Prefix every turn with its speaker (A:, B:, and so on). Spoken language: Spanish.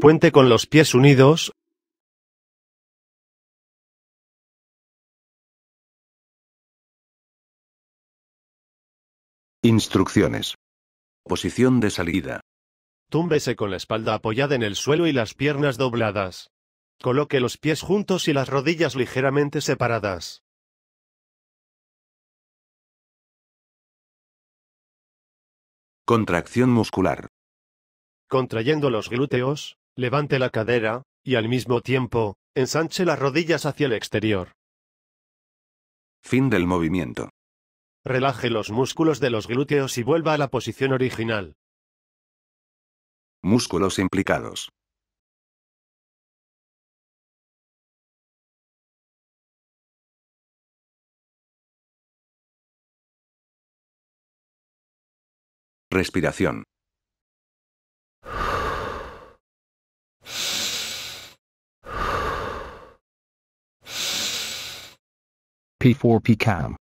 A: Puente con los pies unidos. Instrucciones. Posición de salida. Túmbese con la
B: espalda apoyada en el suelo y las piernas dobladas. Coloque los pies juntos y las rodillas
A: ligeramente separadas. Contracción muscular. Contrayendo
B: los glúteos. Levante la cadera, y al mismo tiempo, ensanche las rodillas hacia
A: el exterior. Fin del movimiento.
B: Relaje los
A: músculos de los glúteos y vuelva a la posición original. Músculos implicados. Respiración. p 4 p Cam.